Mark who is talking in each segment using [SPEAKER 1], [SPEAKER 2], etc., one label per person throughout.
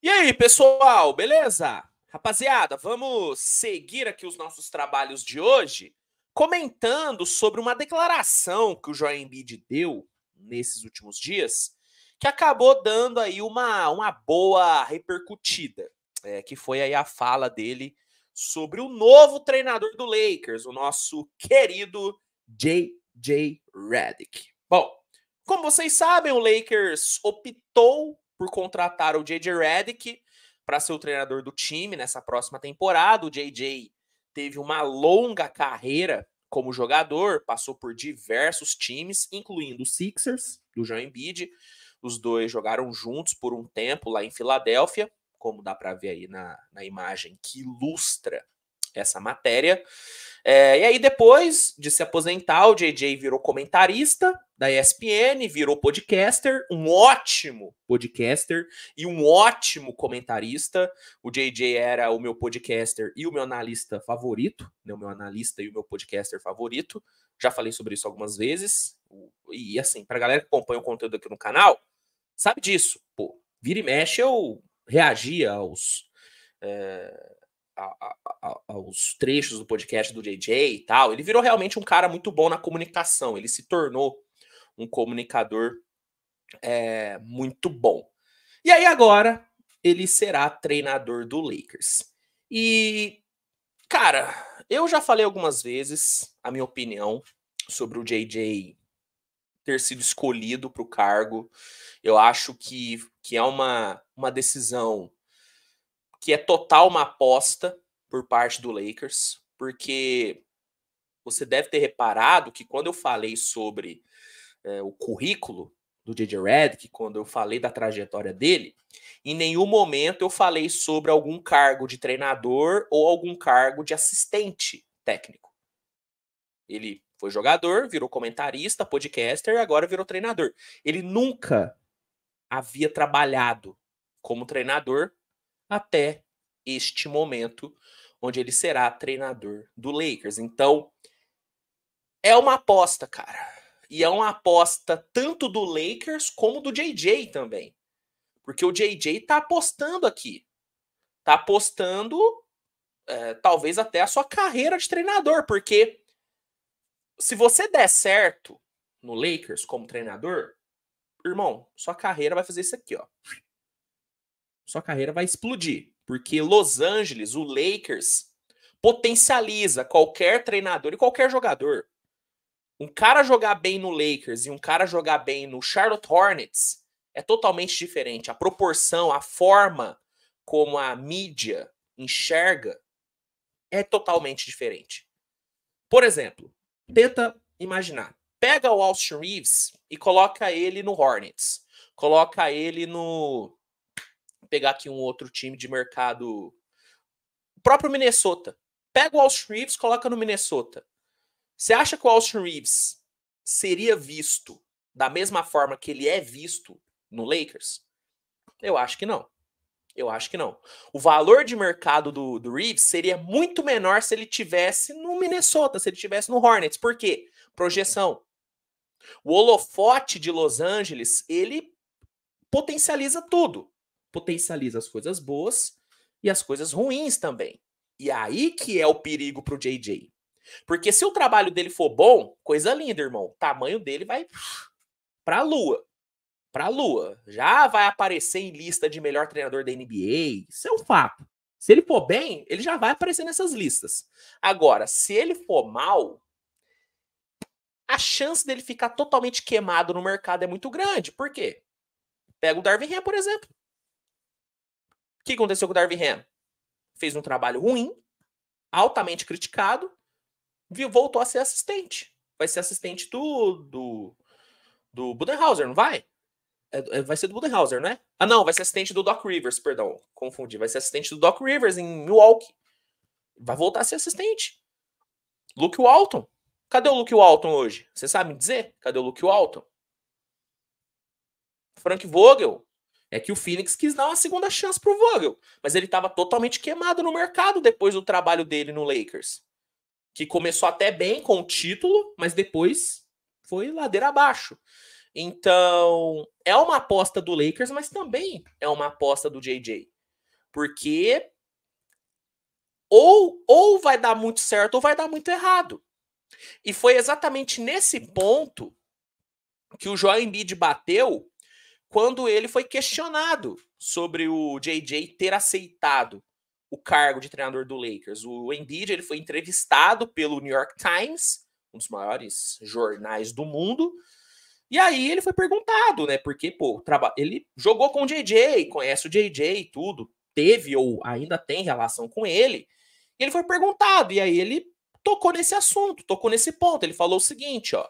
[SPEAKER 1] E aí, pessoal, beleza? Rapaziada, vamos seguir aqui os nossos trabalhos de hoje comentando sobre uma declaração que o Joel Embiid deu nesses últimos dias, que acabou dando aí uma, uma boa repercutida, é, que foi aí a fala dele sobre o novo treinador do Lakers, o nosso querido J.J. Redick. Bom, como vocês sabem, o Lakers optou por contratar o JJ Redick para ser o treinador do time nessa próxima temporada. O JJ teve uma longa carreira como jogador, passou por diversos times, incluindo o Sixers, do João Embiid. Os dois jogaram juntos por um tempo lá em Filadélfia, como dá para ver aí na, na imagem que ilustra essa matéria. É, e aí, depois de se aposentar, o JJ virou comentarista da ESPN, virou podcaster, um ótimo podcaster e um ótimo comentarista. O JJ era o meu podcaster e o meu analista favorito, né, o meu analista e o meu podcaster favorito. Já falei sobre isso algumas vezes. E assim, para a galera que acompanha o conteúdo aqui no canal, sabe disso. Pô, vira e mexe eu reagia aos. É a, a, aos trechos do podcast do JJ e tal, ele virou realmente um cara muito bom na comunicação. Ele se tornou um comunicador é, muito bom. E aí agora ele será treinador do Lakers. E, cara, eu já falei algumas vezes a minha opinião sobre o JJ ter sido escolhido para o cargo. Eu acho que, que é uma, uma decisão que é total uma aposta por parte do Lakers, porque você deve ter reparado que quando eu falei sobre é, o currículo do J.J. Redick, quando eu falei da trajetória dele, em nenhum momento eu falei sobre algum cargo de treinador ou algum cargo de assistente técnico. Ele foi jogador, virou comentarista, podcaster e agora virou treinador. Ele nunca havia trabalhado como treinador até este momento, onde ele será treinador do Lakers. Então, é uma aposta, cara. E é uma aposta tanto do Lakers como do JJ também. Porque o JJ tá apostando aqui. Tá apostando, é, talvez até a sua carreira de treinador. Porque se você der certo no Lakers como treinador, irmão, sua carreira vai fazer isso aqui, ó sua carreira vai explodir. Porque Los Angeles, o Lakers, potencializa qualquer treinador e qualquer jogador. Um cara jogar bem no Lakers e um cara jogar bem no Charlotte Hornets é totalmente diferente. A proporção, a forma como a mídia enxerga é totalmente diferente. Por exemplo, tenta imaginar. Pega o Austin Reeves e coloca ele no Hornets. Coloca ele no pegar aqui um outro time de mercado. O próprio Minnesota. Pega o Austin Reeves, coloca no Minnesota. Você acha que o Austin Reeves seria visto da mesma forma que ele é visto no Lakers? Eu acho que não. Eu acho que não. O valor de mercado do, do Reeves seria muito menor se ele tivesse no Minnesota, se ele tivesse no Hornets. Por quê? Projeção. O holofote de Los Angeles, ele potencializa tudo potencializa as coisas boas e as coisas ruins também. E aí que é o perigo pro JJ. Porque se o trabalho dele for bom, coisa linda, irmão. O tamanho dele vai pra lua. Pra lua. Já vai aparecer em lista de melhor treinador da NBA. Isso é um fato. Se ele for bem, ele já vai aparecer nessas listas. Agora, se ele for mal, a chance dele ficar totalmente queimado no mercado é muito grande. Por quê? Pega o Darwin Ham, por exemplo que aconteceu com o Darby Ham? Fez um trabalho ruim, altamente criticado, voltou a ser assistente. Vai ser assistente do, do, do Budenhauser, não vai? É, é vai ser do Budenhauser, né? Ah, não, vai ser assistente do Doc Rivers, perdão, confundi. Vai ser assistente do Doc Rivers em Milwaukee. Vai voltar a ser assistente. Luke Walton. Cadê o Luke Walton hoje? Você sabe me dizer? Cadê o Luke Walton? Frank Vogel é que o Phoenix quis dar uma segunda chance pro Vogel, mas ele estava totalmente queimado no mercado depois do trabalho dele no Lakers, que começou até bem com o título, mas depois foi ladeira abaixo. Então, é uma aposta do Lakers, mas também é uma aposta do JJ. Porque ou ou vai dar muito certo ou vai dar muito errado. E foi exatamente nesse ponto que o Joel Embiid bateu quando ele foi questionado sobre o JJ ter aceitado o cargo de treinador do Lakers. O Embiid ele foi entrevistado pelo New York Times, um dos maiores jornais do mundo. E aí ele foi perguntado, né? Porque, pô, ele jogou com o JJ, conhece o JJ e tudo, teve ou ainda tem relação com ele. E ele foi perguntado, e aí ele tocou nesse assunto, tocou nesse ponto. Ele falou o seguinte, ó.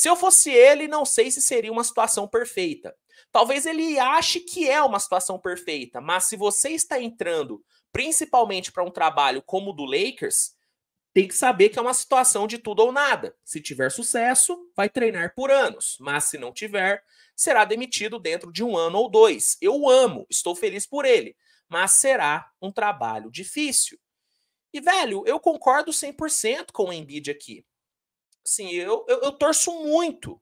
[SPEAKER 1] Se eu fosse ele, não sei se seria uma situação perfeita. Talvez ele ache que é uma situação perfeita, mas se você está entrando principalmente para um trabalho como o do Lakers, tem que saber que é uma situação de tudo ou nada. Se tiver sucesso, vai treinar por anos, mas se não tiver, será demitido dentro de um ano ou dois. Eu amo, estou feliz por ele, mas será um trabalho difícil. E velho, eu concordo 100% com o Embiid aqui assim, eu, eu, eu torço muito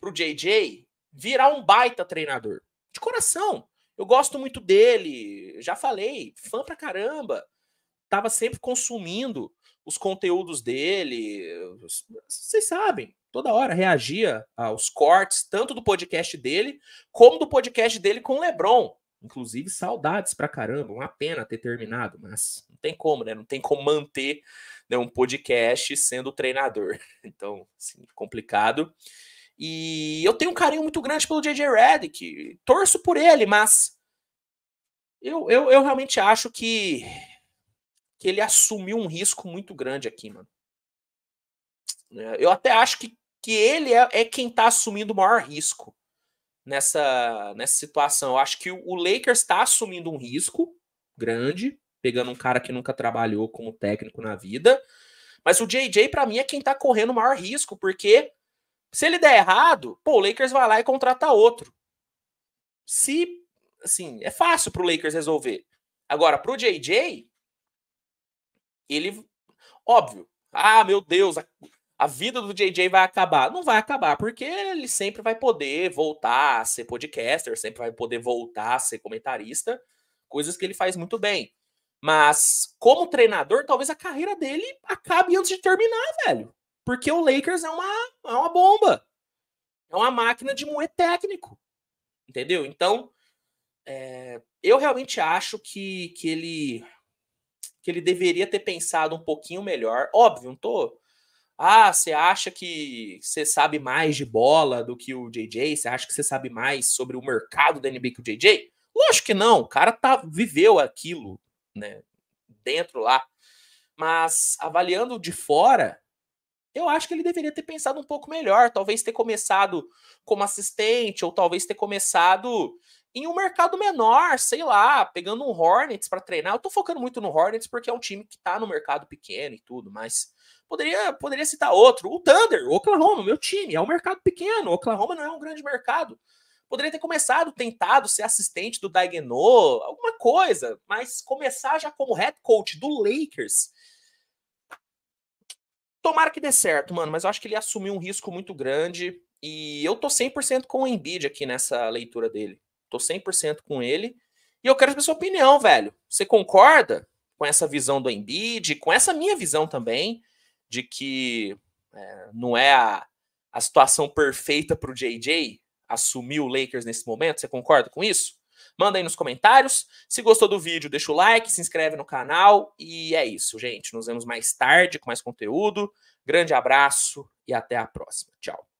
[SPEAKER 1] pro JJ virar um baita treinador. De coração. Eu gosto muito dele, já falei, fã pra caramba. Tava sempre consumindo os conteúdos dele. Vocês sabem, toda hora reagia aos cortes, tanto do podcast dele, como do podcast dele com o Lebron. Inclusive, saudades pra caramba, uma pena ter terminado, mas não tem como, né? Não tem como manter né, um podcast sendo treinador. Então, assim, complicado. E eu tenho um carinho muito grande pelo JJ Redick, torço por ele, mas eu, eu, eu realmente acho que, que ele assumiu um risco muito grande aqui, mano. É, eu até acho que, que ele é, é quem tá assumindo o maior risco nessa, nessa situação. Eu acho que o Lakers está assumindo um risco grande, pegando um cara que nunca trabalhou como técnico na vida. Mas o JJ, para mim, é quem está correndo o maior risco, porque se ele der errado, pô, o Lakers vai lá e contrata outro. Se, assim, é fácil para o Lakers resolver. Agora, para o JJ, ele, óbvio, ah, meu Deus, a vida do JJ vai acabar. Não vai acabar, porque ele sempre vai poder voltar a ser podcaster, sempre vai poder voltar a ser comentarista, coisas que ele faz muito bem. Mas, como treinador, talvez a carreira dele acabe antes de terminar, velho. Porque o Lakers é uma, é uma bomba. É uma máquina de moer técnico. Entendeu? Então, é, eu realmente acho que, que ele que ele deveria ter pensado um pouquinho melhor. Óbvio, não tô ah, você acha que você sabe mais de bola do que o JJ? Você acha que você sabe mais sobre o mercado da NBA que o JJ? Lógico que não, o cara tá, viveu aquilo, né? Dentro lá. Mas avaliando de fora, eu acho que ele deveria ter pensado um pouco melhor. Talvez ter começado como assistente, ou talvez ter começado em um mercado menor, sei lá, pegando um Hornets para treinar. Eu tô focando muito no Hornets porque é um time que tá no mercado pequeno e tudo, mas poderia, poderia citar outro. O Thunder, o Oklahoma, meu time, é um mercado pequeno. O Oklahoma não é um grande mercado. Poderia ter começado, tentado ser assistente do Dagenot, alguma coisa, mas começar já como head coach do Lakers. Tomara que dê certo, mano, mas eu acho que ele assumiu um risco muito grande e eu tô 100% com o Embiid aqui nessa leitura dele. Tô 100% com ele. E eu quero saber sua opinião, velho. Você concorda com essa visão do Embiid, com essa minha visão também, de que é, não é a, a situação perfeita para o JJ assumir o Lakers nesse momento? Você concorda com isso? Manda aí nos comentários. Se gostou do vídeo, deixa o like, se inscreve no canal. E é isso, gente. Nos vemos mais tarde com mais conteúdo. Grande abraço e até a próxima. Tchau.